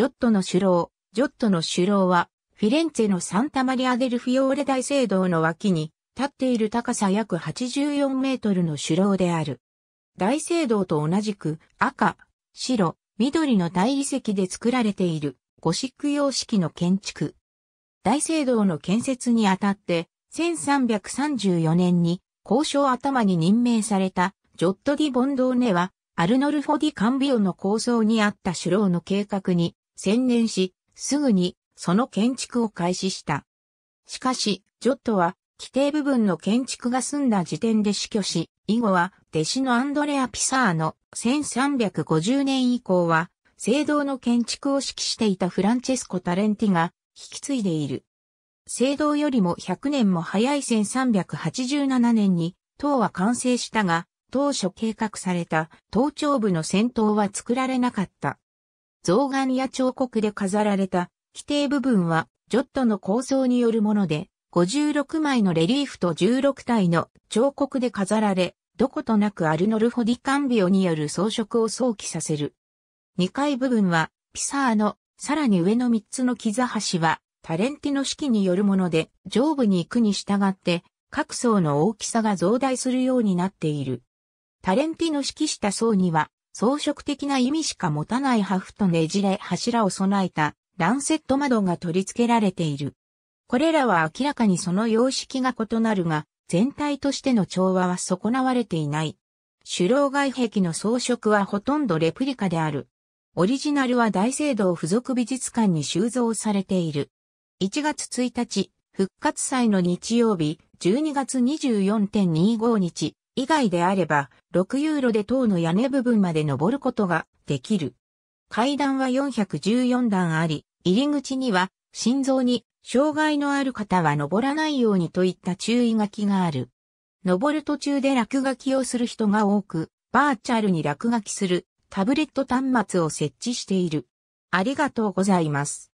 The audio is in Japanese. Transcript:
ジョットの首脳、ジョットの首脳は、フィレンツェのサンタマリア・デル・フィオーレ大聖堂の脇に、立っている高さ約84メートルの首脳である。大聖堂と同じく赤、白、緑の大理石で作られているゴシック様式の建築。大聖堂の建設にあたって、1334年に交渉頭に任命されたジョット・ディ・ボンドーネは、アルノルフォ・ディ・カンビオの構想にあった首脳の計画に専念し、すぐにその建築を開始した。しかし、ジョットは規定部分の建築が済んだ時点で死去し、以後は弟子のアンドレア・ピサーの1350年以降は、聖堂の建築を指揮していたフランチェスコ・タレンティが引き継いでいる。聖堂よりも100年も早い1387年に、塔は完成したが、当初計画された頭頂部の戦闘は作られなかった。象眼や彫刻で飾られた規定部分はジョットの構想によるもので、56枚のレリーフと16体の彫刻で飾られ、どことなくアルノルフ・ディ・カンビオによる装飾を想起させる。2階部分は、ピサーの、さらに上の3つの木座橋は、タレンティの式によるもので、上部に行くに従って、各層の大きさが増大するようになっている。タレンティの式した層には、装飾的な意味しか持たない破風とねじれ柱を備えたランセット窓が取り付けられている。これらは明らかにその様式が異なるが、全体としての調和は損なわれていない。主老外壁の装飾はほとんどレプリカである。オリジナルは大聖堂附属美術館に収蔵されている。1月1日、復活祭の日曜日、12月24.25日、以外であれば、6ユーロで塔の屋根部分まで登ることができる。階段は414段あり、入り口には、心臓に障害のある方は登らないようにといった注意書きがある。登る途中で落書きをする人が多く、バーチャルに落書きするタブレット端末を設置している。ありがとうございます。